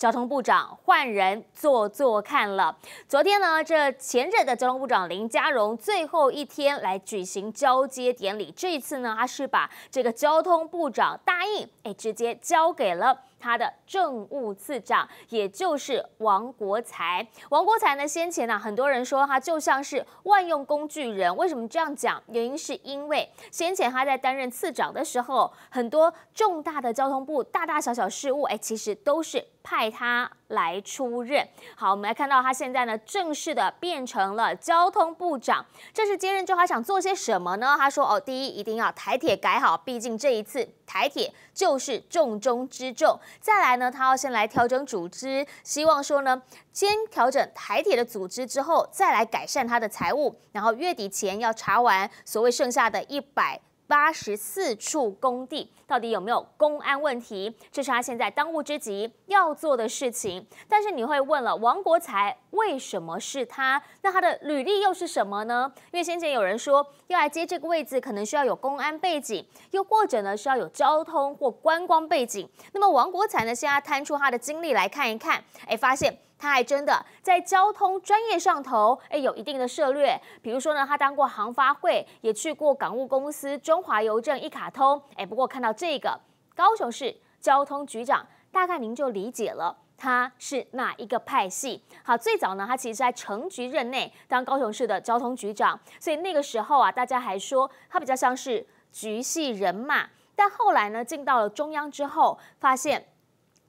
交通部长换人做做看了。昨天呢，这前任的交通部长林佳荣最后一天来举行交接典礼。这一次呢，他是把这个交通部长答应，哎直接交给了。他的政务次长，也就是王国才。王国才呢，先前呢，很多人说他就像是万用工具人。为什么这样讲？原因是因为先前他在担任次长的时候，很多重大的交通部大大小小事务，哎，其实都是派他。来出任好，我们来看到他现在呢正式的变成了交通部长。这是接任之后，他想做些什么呢？他说：“哦，第一一定要台铁改好，毕竟这一次台铁就是重中之重。再来呢，他要先来调整组织，希望说呢，先调整台铁的组织之后，再来改善他的财务，然后月底前要查完所谓剩下的一百。”八十四处工地到底有没有公安问题？这是他现在当务之急要做的事情。但是你会问了，王国才为什么是他？那他的履历又是什么呢？因为先前有人说要来接这个位置，可能需要有公安背景，又或者呢需要有交通或观光背景。那么王国才呢，现在摊出他的经历来看一看，哎，发现。他还真的在交通专业上头，哎，有一定的涉略。比如说呢，他当过航发会，也去过港务公司、中华邮政、一卡通。哎，不过看到这个高雄市交通局长，大概您就理解了他是哪一个派系。好，最早呢，他其实在城局任内当高雄市的交通局长，所以那个时候啊，大家还说他比较像是局系人马。但后来呢，进到了中央之后，发现。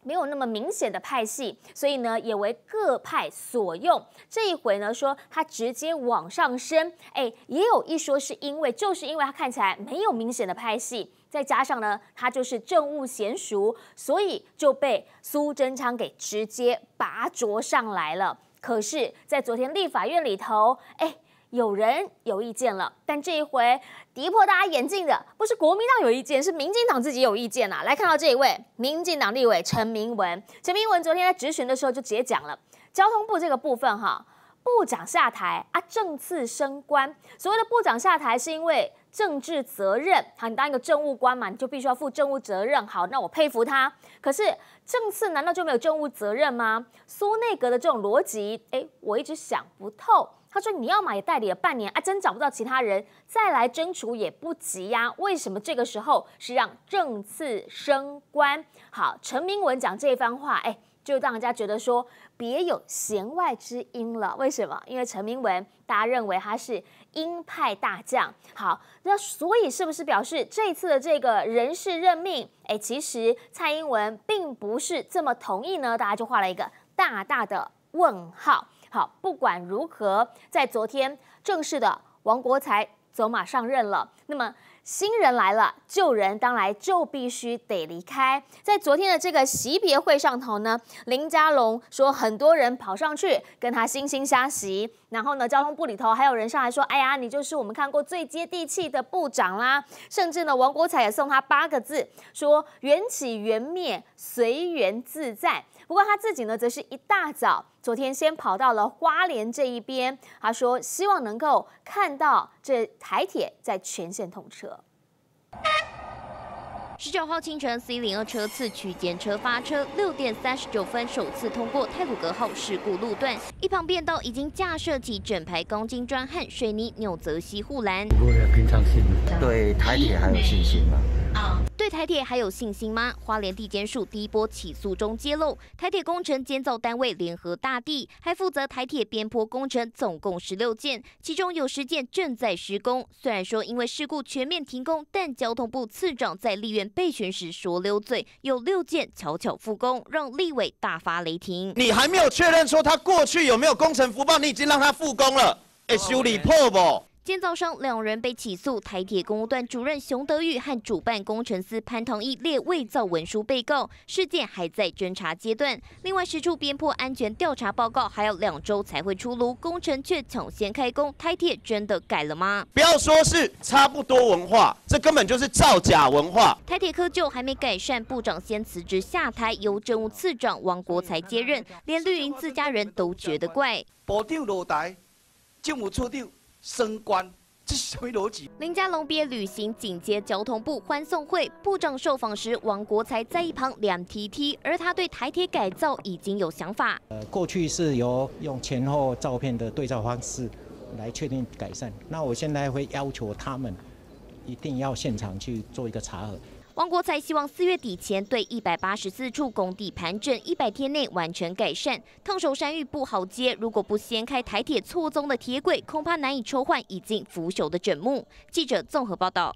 没有那么明显的派系，所以呢，也为各派所用。这一回呢，说他直接往上升，哎，也有一说是因为，就是因为他看起来没有明显的派系，再加上呢，他就是政务娴熟，所以就被苏贞昌给直接拔擢上来了。可是，在昨天立法院里头，哎。有人有意见了，但这一回跌破大家眼镜的不是国民党有意见，是民进党自己有意见啦。来看到这一位民进党立委陈明文，陈明文昨天在质询的时候就直接讲了，交通部这个部分哈，部长下台啊，政次升官。所谓的部长下台是因为政治责任，好，你当一个政务官嘛，你就必须要负政务责任。好，那我佩服他，可是政次难道就没有政务责任吗？苏内阁的这种逻辑，哎，我一直想不透。他说：“你要买也代理了半年啊，真找不到其他人，再来争储也不急呀。为什么这个时候是让正次升官？好，陈明文讲这番话，哎，就让人家觉得说别有弦外之音了。为什么？因为陈明文大家认为他是鹰派大将。好，那所以是不是表示这次的这个人事任命，哎，其实蔡英文并不是这么同意呢？大家就画了一个大大的问号。”好，不管如何，在昨天正式的王国才走马上任了。那么新人来了，旧人当然就必须得离开。在昨天的这个惜别会上头呢，林佳龙说很多人跑上去跟他惺惺相惜，然后呢交通部里头还有人上来说，哎呀，你就是我们看过最接地气的部长啦。甚至呢王国才也送他八个字，说缘起缘灭，随缘自在。不过他自己呢，则是一大早。昨天先跑到了花莲这一边，他说希望能够看到这台铁在全线通车。十九号清晨，C 零二车次区间车发车六点三十九分，首次通过太鲁阁号事故路段一旁便道，已经架设起整排钢筋砖和水泥纽泽西护栏。对台铁还有信心吗？对台铁还有信心吗？花莲地检署第一波起诉中揭露，台铁工程建造单位联合大地，还负责台铁边坡工程，总共十六件，其中有十件正在施工。虽然说因为事故全面停工，但交通部次长在立院备询时说溜嘴，有六件巧巧复工，让立委大发雷霆。你还没有确认说他过去有没有工程福报，你已经让他复工了？哎，修理破不？建造商两人被起诉，台铁公路段主任熊德玉和主办工程师潘唐义列伪造文书被告，事件还在侦查阶段。另外十处边坡安全调查报告还要两周才会出炉，工程却抢先开工，台铁真的改了吗？不要说是差不多文化，这根本就是造假文化。台铁科就还没改善，部长先辞职下台，由政务次长王国才接任，连绿营自家人都觉得怪。部长落台，政务处长。升官，这是什么逻辑？林佳龙毕业旅行紧接交通部欢送会，部长受访时，王国才在一旁两踢踢。而他对台铁改造已经有想法。呃，过去是由用前后照片的对照方式来确定改善。那我现在会要求他们一定要现场去做一个查核。王国才希望四月底前对一百八十四处工地盘整，一百天内完全改善。烫手山芋不好接，如果不掀开台铁错综的铁轨，恐怕难以抽换已经腐朽的枕木。记者综合报道。